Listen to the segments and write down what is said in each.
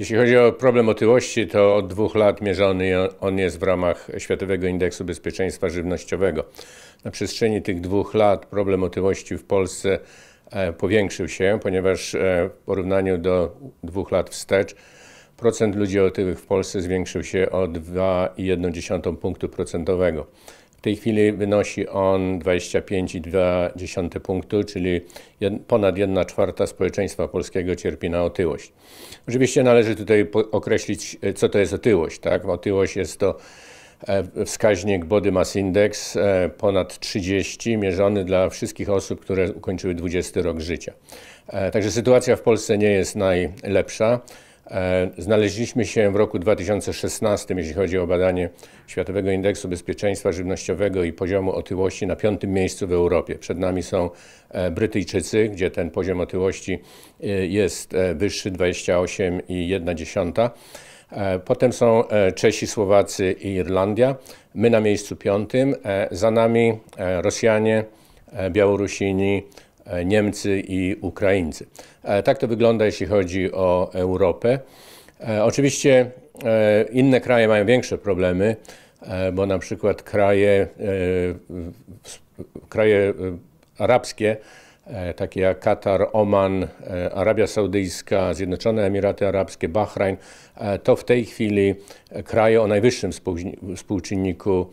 Jeśli chodzi o problem otyłości, to od dwóch lat mierzony on jest w ramach Światowego Indeksu Bezpieczeństwa Żywnościowego. Na przestrzeni tych dwóch lat problem otyłości w Polsce e, powiększył się, ponieważ e, w porównaniu do dwóch lat wstecz procent ludzi otyłych w Polsce zwiększył się o 2,1 punktu procentowego. W tej chwili wynosi on 25,2 punktu, czyli ponad 1 czwarta społeczeństwa polskiego cierpi na otyłość. Oczywiście należy tutaj określić, e, co to jest otyłość. Tak? Otyłość jest to e, wskaźnik Body Mass Index e, ponad 30, mierzony dla wszystkich osób, które ukończyły 20 rok życia. Także sytuacja w Polsce nie jest najlepsza. E, znaleźliśmy się w roku 2016, jeśli chodzi o badanie Światowego Indeksu Bezpieczeństwa Żywnościowego i poziomu otyłości na piątym miejscu w Europie. Przed nami są e, Brytyjczycy, gdzie ten poziom otyłości e, jest wyższy 28,1. Potem są Czesi, Słowacy i Irlandia. My na miejscu piątym. Za nami Rosjanie, Białorusini, E, Niemcy i Ukraińcy. E, tak to wygląda, jeśli chodzi o Europę. E, oczywiście inne kraje mają większe problemy, bo na przykład kraje, kraje arabskie E, takie jak Katar, Oman, e, Arabia Saudyjska, Zjednoczone Emiraty Arabskie, Bahrajn, e, to w tej chwili kraje o najwyższym współczynniku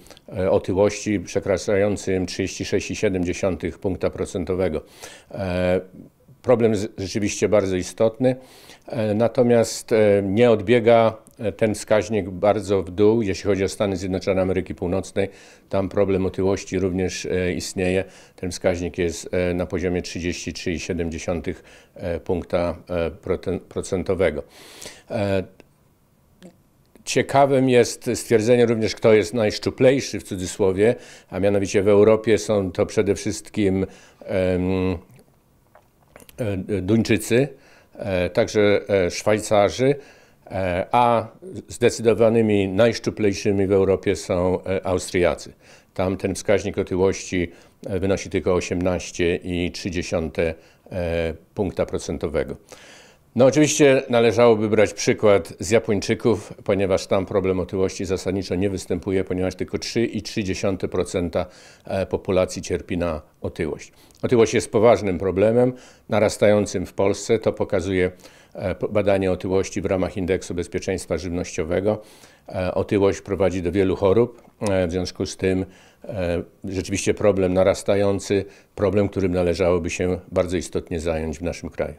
otyłości przekraczającym 36,7 punkta procentowego. Problem rzeczywiście bardzo istotny, natomiast nie odbiega E, ten wskaźnik bardzo w dół. Jeśli chodzi o Stany Zjednoczone Ameryki Północnej, tam problem otyłości również e, istnieje. Ten wskaźnik jest e, na poziomie 33,7 punkta procentowego. Ciekawym jest stwierdzenie również, kto jest najszczuplejszy w cudzysłowie, a mianowicie w Europie są to przede wszystkim Duńczycy, także Szwajcarzy, E, a zdecydowanymi najszczuplejszymi w Europie są e, Austriacy. Tam ten wskaźnik otyłości e, wynosi tylko 18,3 punkta procentowego. No oczywiście należałoby brać przykład z Japończyków, ponieważ tam problem otyłości zasadniczo nie występuje, ponieważ tylko 3,3% populacji cierpi na otyłość. Otyłość jest poważnym problemem, narastającym w Polsce. To pokazuje E, badanie otyłości w ramach indeksu bezpieczeństwa żywnościowego. E, otyłość prowadzi do wielu chorób, e, w związku z tym rzeczywiście problem narastający, problem, którym należałoby się bardzo istotnie zająć w naszym kraju.